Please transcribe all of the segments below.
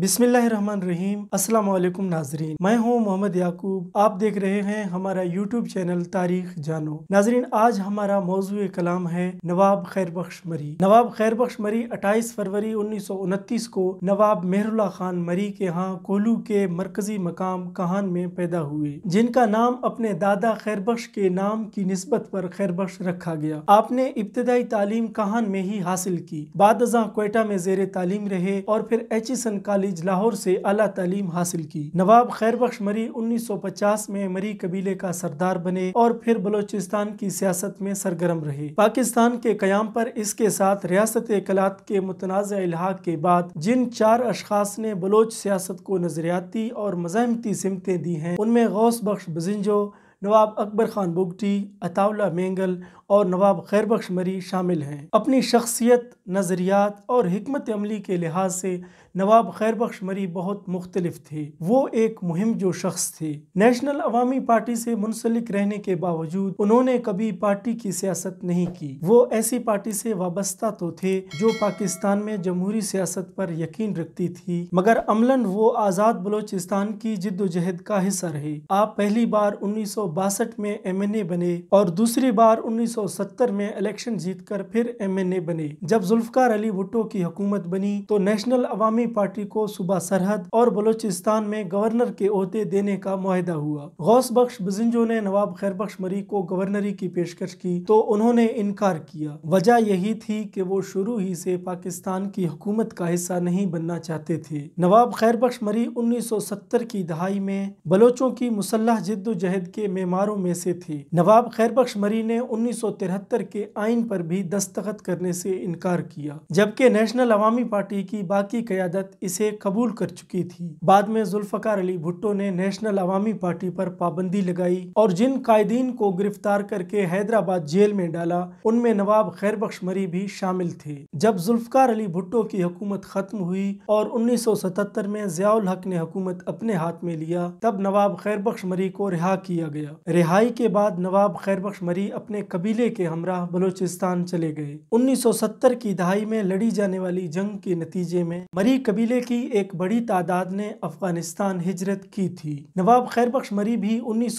बिस्मिल्लाम असलम नाजरीन मैं हूं मोहम्मद याकूब आप देख रहे हैं हमारा यूट्यूब चैनल तारीख जानो नाजरीन आज हमारा मौजू कलाम है नवाब खैर बख्श मरी नवाब खैर बख्श मरी अट्ठाईस फरवरी उन्नीस को नवाब मेहरुल्ला खान मरी के यहाँ कोलू के मरकजी मकाम कहान में पैदा हुए जिनका नाम अपने दादा खैर बख्श के नाम की नस्बत पर खैर बख्श रखा गया आपने इब्तदाई तालीम कहान में ही हासिल की बाद कोयटा में जेर तालीम रहे और फिर एचिसन कॉलेज कॉलेज लाहौर से अला तालीम हासिल की नवाब खैर बख्श मरी उन्नीस सौ पचास में मरी कबीले का सरदार बने और फिर बलोचिस्तान की सियासत में सरगर्म रहे पाकिस्तान के क्याम पर इसके साथ रियासत कलात के मुतनाज़ इलाहा के बाद जिन चार अशखास ने बलोच सियासत को नजरियाती और मजामती सिमतें दी हैं उनमें गौस बख्श बजिंजो नवाब अकबर खान बुगटी अताउला मेंगल और नवाब खैर बख्श मरी शामिल हैं अपनी शख्सियत नज़रियात और हमत अमली के लिहाज से नवाब खैर बख्श मरी बहुत मुख्तलिफ थे वो एक मुहिम जो शख्स थे नेशनल अवामी पार्टी से मुंसलिक रहने के बावजूद उन्होंने कभी पार्टी की सियासत नहीं की वो ऐसी पार्टी से वाबस्ता तो थे जो पाकिस्तान में जमहूरी सियासत पर यकीन रखती थी मगर अमलन वो आज़ाद बलोचिस्तान की जिद्दोजहद का हिस्सा रहे आप पहली बार उन्नीस सौ बासठ में एम एन ए बने और दूसरी बार उन्नीस 1970 में इलेक्शन जीतकर फिर एमएनए बने जब जुल्फकार अली भुट्टो की हुकूमत बनी तो नेशनल अवामी पार्टी को सुबह सरहद और बलोचिस्तान में गवर्नर के अहदे देने का माहिदा हुआ गौस बख्श बजिंजो ने नवाब खैरबख्श मरी को गवर्नरी की पेशकश की तो उन्होंने इनकार किया वजह यही थी कि वो शुरू ही से पाकिस्तान की हुकूमत का हिस्सा नहीं बनना चाहते थे नवाब खैरबख्श मरी 1970 की दहाई में बलोचों की मुसल्ह जिद्दोजहद के मेमारों में से थे नवाब खैरबख्श मरी ने उन्नीस 1973 के आइन पर भी दस्तखत करने से इनकार किया जबकि नेशनल अवामी पार्टी की बाकी क्यादत इसे कबूल कर चुकी थी बाद में जुल्फकार अली भुट्टो ने नेशनल अवामी पार्टी पर पाबंदी लगाई और जिन कायदीन को गिरफ्तार करके हैदराबाद जेल में डाला उनमें नवाब खैरबख्श मरी भी शामिल थे जब जुल्फकार अली भुट्टो की हुकूमत खत्म हुई और 1977 में जियाउल हक ने हुकूमत अपने हाथ में लिया तब नवाब खैरबख्श मरी को रिहा किया गया रिहाई के बाद नवाब खैरबख्श मरी अपने कबीले काफिले के हमरा बलूचिस्तान चले गए 1970 की दहाई में लड़ी जाने वाली जंग के नतीजे में मरी कबीले की एक बड़ी तादाद ने अफगानिस्तान हिजरत की थी नवाब खैरबख्श मरी भी उन्नीस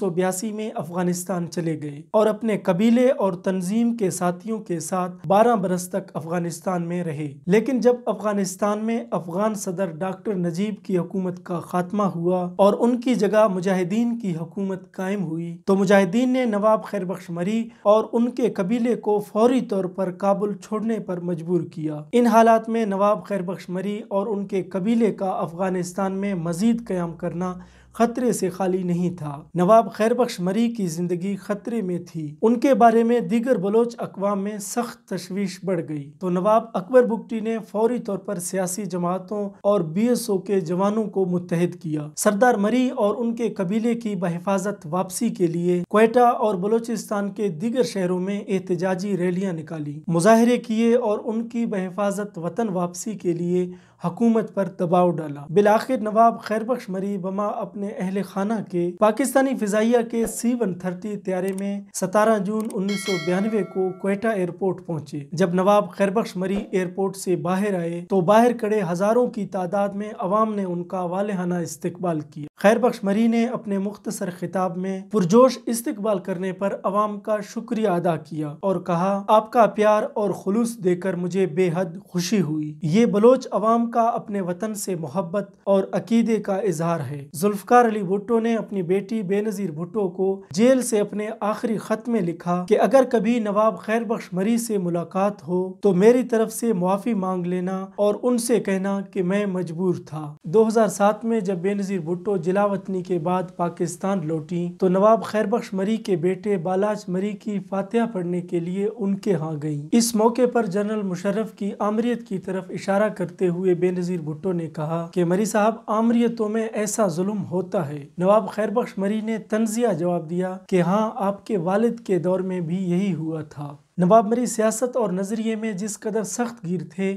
में अफगानिस्तान चले गए और अपने कबीले और तंजीम के साथियों के साथ बारह बरस तक अफगानिस्तान में रहे लेकिन जब अफगानिस्तान में अफगान सदर डॉक्टर नजीब की हुकूमत का खात्मा हुआ और उनकी जगह मुजाहिदीन की हुकूमत कायम हुई तो मुजाहिदीन ने नवाब खैरबख्श मरी और उनके कबीले को फौरी तौर पर काबुल छोड़ने पर मजबूर किया इन हालात में नवाब खैरबख्श मरी और उनके कबीले का अफगानिस्तान में मजीद क्याम करना खतरे से खाली नहीं था नवाब खैरबख्श मरी की जिंदगी खतरे में थी उनके बारे में दीगर बलोच अकवाम में सख्त तशवीश बढ़ गई तो नवाब अकबर बुगटी ने फौरी तौर पर सियासी जमातों और बी एस ओ के जवानों को मुतहद किया सरदार मरी और उनके कबीले की बहफाजत वापसी के लिए कोयटा और बलोचिस्तान के दीगर शहरों में एहतजाजी रैलियां निकाली मुजाहरे किए और उनकी बहफाजत वतन वापसी के लिए हकूमत पर दबाव डाला बिलाखिर नवाब खैरबख्श मरी बमा अपने ने अहल खाना के पाकिस्तानी फिजाइया के सी वन थर्टी त्यारे में सतारह जून उन्नीस सौ बयानवे को कोयटा एयरपोर्ट पहुंचे जब नवाब खैरबख्श मरी एयरपोर्ट से बाहर आए तो बाहर खड़े हजारों की तादाद में अवाम ने उनका वालहाना इस्तकबाल किया खैरबख्श मरी ने अपने मुख्तसर खिताब में पुरजोश इस्तेकबाल करने पर अवाम का शुक्रिया अदा किया और कहा आपका प्यार और खुलूस देकर मुझे बेहद खुशी हुई ये बलोच अवाम का अपने वतन से मोहब्बत और अकीदे का इजहार है जुल्फ वकार अली भुट्टो ने अपनी बेटी बेनजीर भुट्टो को जेल से अपने आखिरी खत में लिखा कि अगर कभी नवाब खैर बख्श मरी से मुलाकात हो तो मेरी तरफ से मुआफ़ी मांग लेना और उनसे कहना कि मैं मजबूर था 2007 में जब बेनजीर भुट्टो जिलावतनी के बाद पाकिस्तान लौटी तो नवाब खैर बख्श मरी के बेटे बालाज मरी की फातह पढ़ने के लिए उनके यहाँ गई इस मौके पर जनरल मुशर्रफ की आमरीत की तरफ इशारा करते हुए बेनजीर भुट्टो ने कहा कि मरी साहब आमरीतों में ऐसा जुल्म हो होता है नवाब खैरबख्श मरी ने तंजिया जवाब दिया कि हाँ आपके वालिद के दौर में भी यही हुआ था नवाब मरी सियासत और नज़रिए में जिस कदर सख्त गिर थे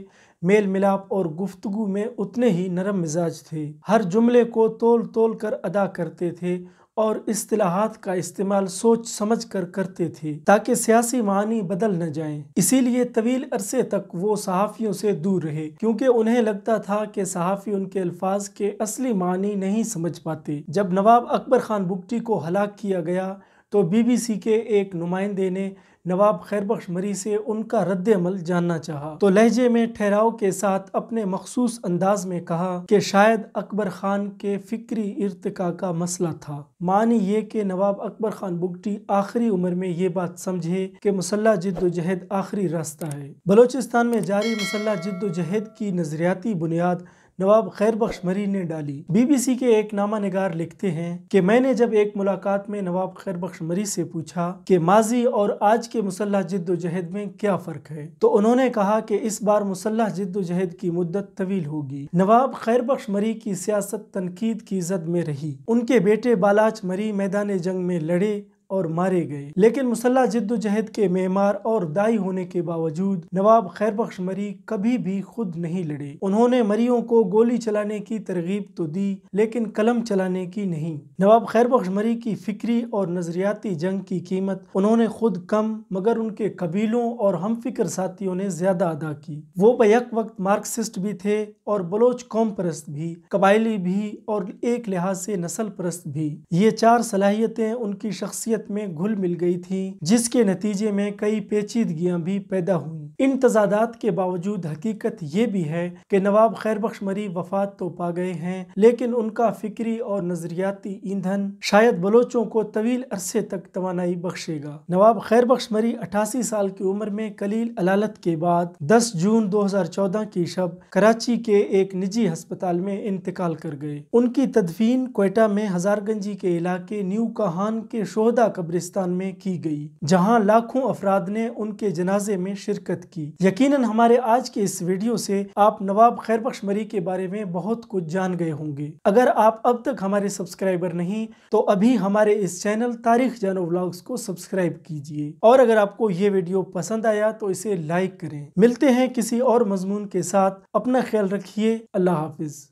मेल मिलाप और गुफ्तगु में उतने ही नरम मिजाज थे हर जुमले को तोल तोल कर अदा करते थे और असलाहत का इस्तेमाल सोच समझ कर करते थे ताकि सियासी मानी बदल न जाए इसीलिए तवील अरसे तक वो सहाफ़ियों से दूर रहे क्योंकि उन्हें लगता था कि सहाफ़ी उनके अल्फाज के असली मानी नहीं समझ पाते जब नवाब अकबर खान बुगटी को हलाक किया गया तो बीबीसी के एक नुमाइंदे ने नवाब खैरबख्श मरी से उनका रद्द अमल जानना चाहा तो लहजे में ठहराव के साथ अपने मखसूस अंदाज में कहा कि शायद अकबर खान के फिक्री इरतका का मसला था मानी ये कि नवाब अकबर खान बुगटी आखिरी उम्र में ये बात समझे कि मुसल्ला जिद्दोजहद आखिरी रास्ता है बलोचिस्तान में जारी मुसल्ला जिद्दोजहद की नजरियाती बुनियाद नवाब खैर बख्श मरी ने डाली बीबीसी के एक नामा नगार लिखते हैं कि मैंने जब एक मुलाकात में नवाब खैर बख्श मरी से पूछा कि माजी और आज के मुसल्ह जिद्दोजहद में क्या फ़र्क है तो उन्होंने कहा कि इस बार मुसल्ह जिद्दोजहद की मुद्दत तवील होगी नवाब खैर बख्श मरी की सियासत तनकीद की जद में रही उनके बेटे बालाच मरी मैदान जंग में लड़े और मारे गए लेकिन मुसल्ला जिद्दोजहद के मेहमार और दाई होने के बावजूद नवाब खैरबख्श मरी कभी भी खुद नहीं लड़े उन्होंने मरियों को गोली चलाने की तरगीब तो दी लेकिन कलम चलाने की नहीं नवाब खैरबख्श मरी की फिक्री और नजरियाती जंग की कीमत उन्होंने खुद कम मगर उनके कबीलों और हम फिक्र साथियों ने ज्यादा अदा की वो बैक वक्त मार्क्सिस्ट भी थे और बलोच कौम परस्त भी कबायली भी और एक लिहाज से नस्ल परस्त भी ये चार सलाहियतें उनकी शख्सियत हालत में घुल मिल गई थी जिसके नतीजे में कई पेचीदगियां भी पैदा हुई इन तजादात के बावजूद हकीकत ये भी है कि नवाब खैरबख्श मरी वफात तो पा गए हैं लेकिन उनका फिक्री और नजरियाती ईंधन शायद बलोचों को तवील अरसे तक तोानाई बख्शेगा नवाब खैरबख्श मरी अठासी साल की उम्र में कलील अलालत के बाद दस जून दो हजार चौदह की शब कराची के एक निजी अस्पताल में इंतकाल कर गए उनकी तदफीन कोयटा में हजारगंजी के इलाके न्यू कहान के शोहदा कब्रिस्तान में की गई जहां लाखों अफराद ने उनके जनाजे में शिरकत की यकीनन हमारे आज के इस वीडियो से आप नवाब खैरबख्श मरी के बारे में बहुत कुछ जान गए होंगे अगर आप अब तक हमारे सब्सक्राइबर नहीं तो अभी हमारे इस चैनल तारीख जानो ब्लॉग्स को सब्सक्राइब कीजिए और अगर आपको ये वीडियो पसंद आया तो इसे लाइक करें मिलते हैं किसी और मजमून के साथ अपना ख्याल रखिए अल्लाह हाफिज़